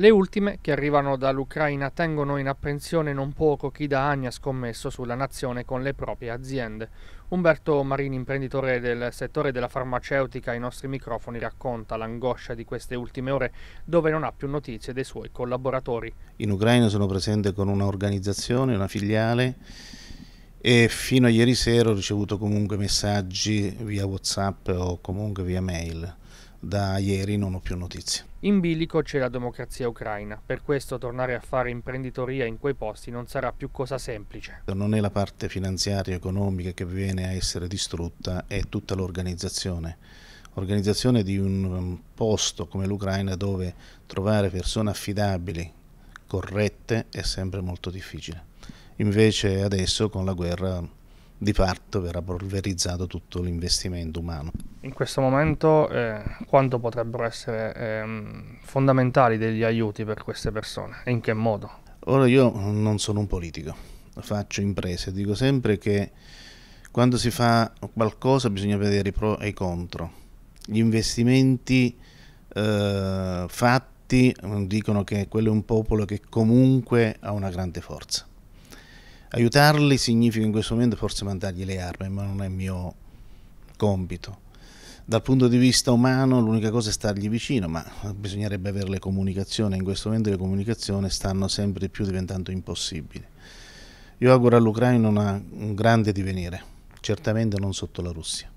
Le ultime, che arrivano dall'Ucraina, tengono in apprensione non poco chi da anni ha scommesso sulla nazione con le proprie aziende. Umberto Marini, imprenditore del settore della farmaceutica, ai nostri microfoni racconta l'angoscia di queste ultime ore dove non ha più notizie dei suoi collaboratori. In Ucraina sono presente con un'organizzazione, una filiale e fino a ieri sera ho ricevuto comunque messaggi via Whatsapp o comunque via mail da ieri non ho più notizie. In bilico c'è la democrazia ucraina, per questo tornare a fare imprenditoria in quei posti non sarà più cosa semplice. Non è la parte finanziaria e economica che viene a essere distrutta, è tutta l'organizzazione. Organizzazione di un posto come l'Ucraina dove trovare persone affidabili, corrette, è sempre molto difficile. Invece adesso con la guerra di parto verrà polverizzato tutto l'investimento umano in questo momento eh, quanto potrebbero essere eh, fondamentali degli aiuti per queste persone e in che modo? Ora io non sono un politico, faccio imprese, dico sempre che quando si fa qualcosa bisogna vedere i pro e i contro. Gli investimenti eh, fatti mm, dicono che quello è un popolo che comunque ha una grande forza. Aiutarli significa in questo momento forse mandargli le armi, ma non è mio compito dal punto di vista umano l'unica cosa è stargli vicino, ma bisognerebbe avere le comunicazioni, in questo momento le comunicazioni stanno sempre più diventando impossibili. Io auguro all'Ucraina un grande divenire, certamente non sotto la Russia.